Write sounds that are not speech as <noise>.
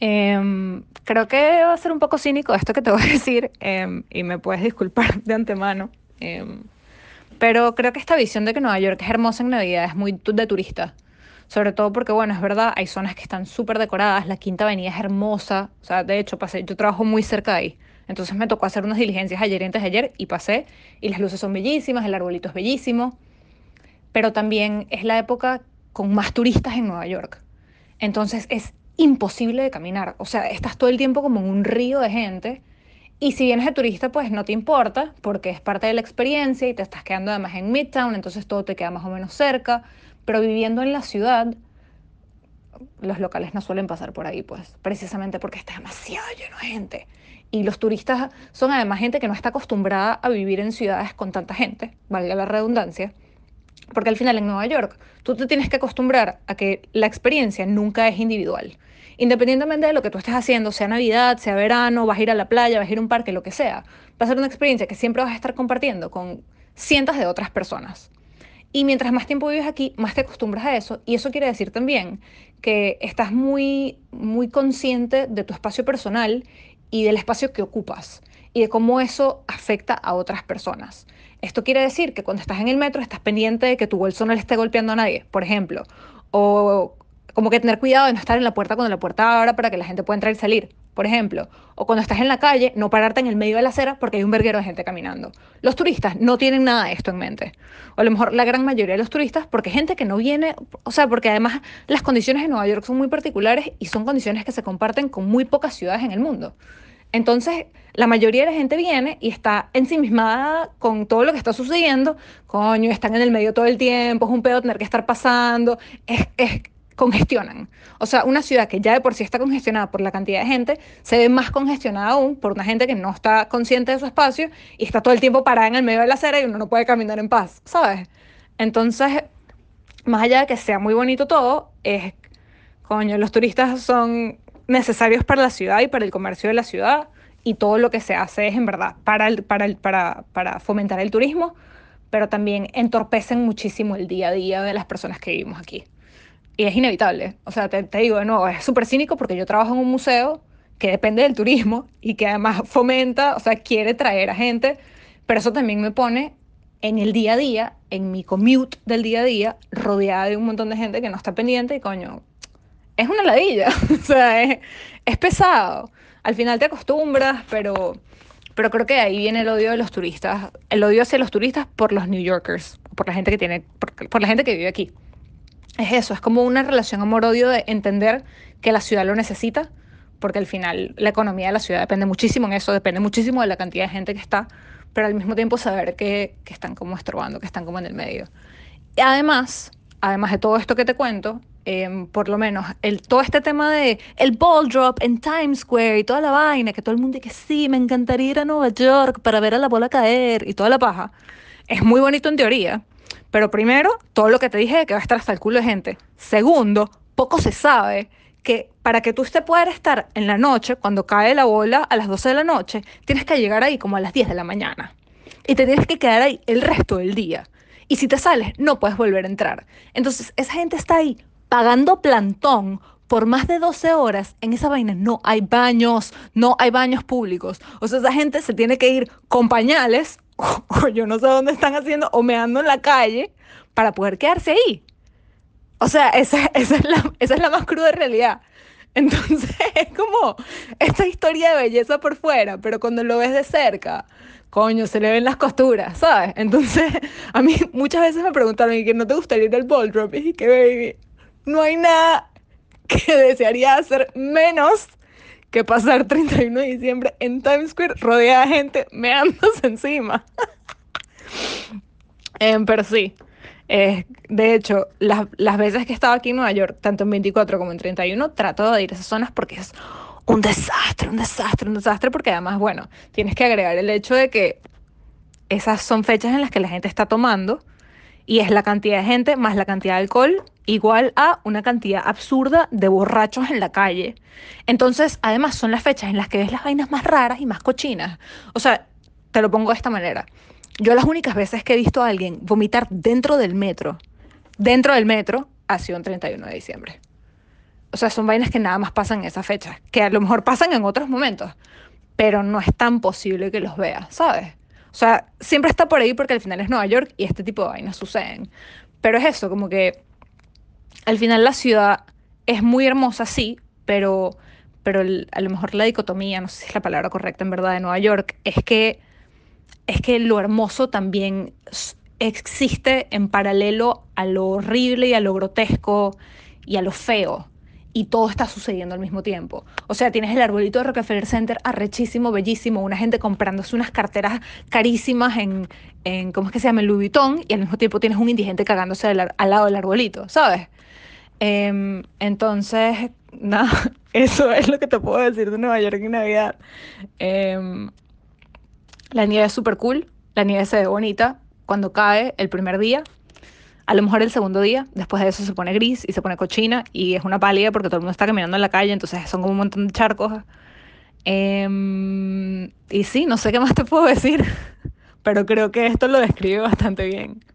Em, creo que va a ser un poco cínico esto que te voy a <laughs> decir em, y me puedes disculpar de antemano, em, pero creo que esta visión de que Nueva York es hermosa en Navidad es muy de turista. Sobre todo porque, bueno, es verdad, hay zonas que están súper decoradas, la Quinta Avenida es hermosa, o sea, de hecho, pasé, yo trabajo muy cerca de ahí, entonces me tocó hacer unas diligencias ayer y antes de ayer y pasé, y las luces son bellísimas, el arbolito es bellísimo, pero también es la época con más turistas en Nueva York. Entonces es imposible de caminar. O sea, estás todo el tiempo como en un río de gente. Y si vienes de turista, pues no te importa, porque es parte de la experiencia y te estás quedando además en Midtown, entonces todo te queda más o menos cerca. Pero viviendo en la ciudad, los locales no suelen pasar por ahí, pues, precisamente porque está demasiado lleno de gente. Y los turistas son además gente que no está acostumbrada a vivir en ciudades con tanta gente, valga la redundancia. Porque al final en Nueva York tú te tienes que acostumbrar a que la experiencia nunca es individual. Independientemente de lo que tú estés haciendo, sea Navidad, sea verano, vas a ir a la playa, vas a ir a un parque, lo que sea, va a ser una experiencia que siempre vas a estar compartiendo con cientos de otras personas. Y mientras más tiempo vives aquí, más te acostumbras a eso. Y eso quiere decir también que estás muy, muy consciente de tu espacio personal y del espacio que ocupas y de cómo eso afecta a otras personas. Esto quiere decir que cuando estás en el metro estás pendiente de que tu bolso no le esté golpeando a nadie, por ejemplo, o como que tener cuidado de no estar en la puerta cuando la puerta abra para que la gente pueda entrar y salir, por ejemplo. O cuando estás en la calle, no pararte en el medio de la acera porque hay un verguero de gente caminando. Los turistas no tienen nada de esto en mente. O a lo mejor la gran mayoría de los turistas, porque gente que no viene, o sea, porque además las condiciones en Nueva York son muy particulares y son condiciones que se comparten con muy pocas ciudades en el mundo. Entonces, la mayoría de la gente viene y está ensimismada con todo lo que está sucediendo. Coño, están en el medio todo el tiempo, es un pedo tener que estar pasando, es, congestionan. O sea, una ciudad que ya de por sí está congestionada por la cantidad de gente, se ve más congestionada aún por una gente que no está consciente de su espacio y está todo el tiempo parada en el medio de la acera y uno no puede caminar en paz, ¿sabes? Entonces, más allá de que sea muy bonito todo, es, coño, los turistas son necesarios para la ciudad y para el comercio de la ciudad y todo lo que se hace es en verdad para, para, para, para fomentar el turismo, pero también entorpecen muchísimo el día a día de las personas que vivimos aquí. Y es inevitable. O sea, te, te digo de nuevo, es súper cínico porque yo trabajo en un museo que depende del turismo y que además fomenta, o sea, quiere traer a gente, pero eso también me pone en el día a día, en mi commute del día a día, rodeada de un montón de gente que no está pendiente y coño, es una ladilla, <laughs> o sea, es, pesado. Al final te acostumbras, pero, pero creo que ahí viene el odio de los turistas, el odio hacia los turistas por los New Yorkers, por la gente que tiene, por, la gente que vive aquí. Es eso, es como una relación amor-odio de entender que la ciudad lo necesita, porque al final la economía de la ciudad depende muchísimo en eso, depende muchísimo de la cantidad de gente que está, pero al mismo tiempo saber que, que están como estrobando, que están como en el medio. Y además, además de todo esto que te cuento, Em, por lo menos, todo este tema de el ball drop en Times Square y toda la vaina, que todo el mundo dice que sí, me encantaría ir a Nueva York para ver a la bola caer y toda la paja, es muy bonito en teoría. Pero primero, todo lo que te dije de que va a estar hasta el culo de gente. Segundo, poco se sabe que para que tú te puedas estar en la noche, cuando cae la bola a las 12 de la noche, tienes que llegar ahí como a las 10 de la mañana. Y te tienes que quedar ahí el resto del día. Y si te sales, no puedes volver a entrar. Entonces, esa gente está ahí pagando plantón por más de 12 horas en esa vaina no hay baños, no hay baños públicos. O sea, esa gente se tiene que ir con pañales, <laughs> o, yo no sé dónde están haciendo, o meando en la calle para poder quedarse ahí. O sea, esa, es la, esa es la más cruda realidad. Entonces <laughs> es como esta historia de belleza por fuera, pero cuando lo ves de cerca, coño, se le ven las costuras, ¿sabes? Entonces <laughs> a mí muchas veces me preguntaron, ¿y que no te gustaría ir al ball drop? Y que baby, no hay nada que <laughs> desearía hacer menos que pasar 31 de diciembre en Times Square rodeada de gente meándose <laughs> encima. en pero sí. Eh, de hecho, las, las veces que he estado aquí en Nueva York, tanto en 24 como en 31, trato de ir a esas zonas porque es un desastre, un desastre, un desastre, porque además, bueno, tienes que agregar el hecho de que esas son fechas en las que la gente está tomando y es la cantidad de gente más la cantidad de alcohol igual a una cantidad absurda de borrachos en la calle. Entonces, además son las fechas en las que ves las vainas más raras y más cochinas. O sea, te lo pongo de esta manera. Yo las únicas veces que he visto a alguien vomitar dentro del metro, dentro del metro, ha sido el 31 de diciembre. O sea, son vainas que nada más pasan en esas fechas, que a lo mejor pasan en otros momentos, pero no es tan posible que los veas, ¿sabes? O sea, siempre está por ahí porque al final es Nueva York y este tipo de vainas suceden. Pero es eso, como que al final la ciudad es muy hermosa, sí, pero, pero a lo mejor la dicotomía, no sé si es la palabra correcta en verdad, de Nueva York, es que, es que lo hermoso también existe en paralelo a lo horrible y a lo grotesco y a lo feo. Y todo está sucediendo al mismo tiempo. O sea, tienes el arbolito de Rockefeller Center arrechísimo, bellísimo, una gente comprándose unas carteras carísimas en, en ¿cómo es que se llama? En Louis Vuitton, y al mismo tiempo tienes un indigente cagándose al lado del arbolito, ¿sabes? Em, entonces, nada, <laughs> eso es lo que te puedo decir de Nueva York en Navidad. Em, la nieve es súper cool, la nieve se ve bonita cuando cae el primer día, a lo mejor el segundo día, después de eso se pone gris y se pone cochina y es una pálida porque todo el mundo está caminando en la calle, entonces son como un montón de charcos. Em, y sí, no sé qué más te puedo decir, <laughs> pero creo que esto lo describe bastante bien.